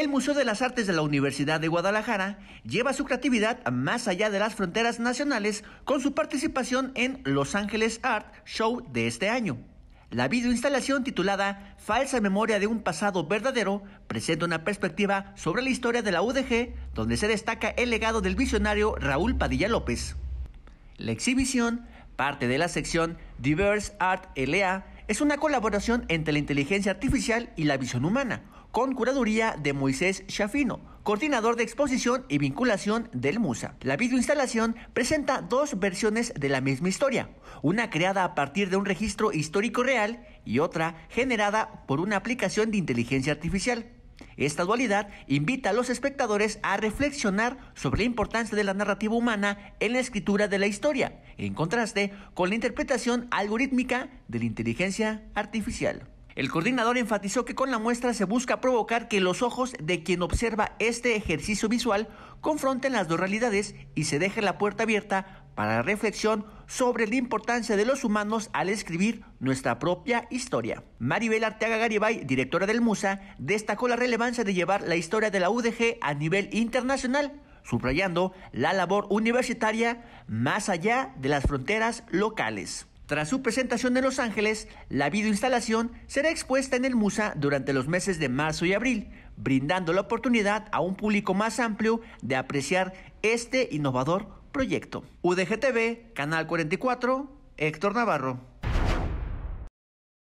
El Museo de las Artes de la Universidad de Guadalajara lleva su creatividad más allá de las fronteras nacionales con su participación en Los Ángeles Art Show de este año. La videoinstalación titulada Falsa memoria de un pasado verdadero presenta una perspectiva sobre la historia de la UDG, donde se destaca el legado del visionario Raúl Padilla López. La exhibición, parte de la sección Diverse Art LA, es una colaboración entre la inteligencia artificial y la visión humana, con curaduría de Moisés Chafino, coordinador de exposición y vinculación del MUSA. La videoinstalación presenta dos versiones de la misma historia, una creada a partir de un registro histórico real y otra generada por una aplicación de inteligencia artificial. Esta dualidad invita a los espectadores a reflexionar sobre la importancia de la narrativa humana en la escritura de la historia, en contraste con la interpretación algorítmica de la inteligencia artificial. El coordinador enfatizó que con la muestra se busca provocar que los ojos de quien observa este ejercicio visual confronten las dos realidades y se deje la puerta abierta para la reflexión sobre la importancia de los humanos al escribir nuestra propia historia. Maribel Arteaga Garibay, directora del MUSA, destacó la relevancia de llevar la historia de la UDG a nivel internacional, subrayando la labor universitaria más allá de las fronteras locales. Tras su presentación en Los Ángeles, la videoinstalación será expuesta en el MUSA durante los meses de marzo y abril, brindando la oportunidad a un público más amplio de apreciar este innovador proyecto. UDGTV, Canal 44, Héctor Navarro.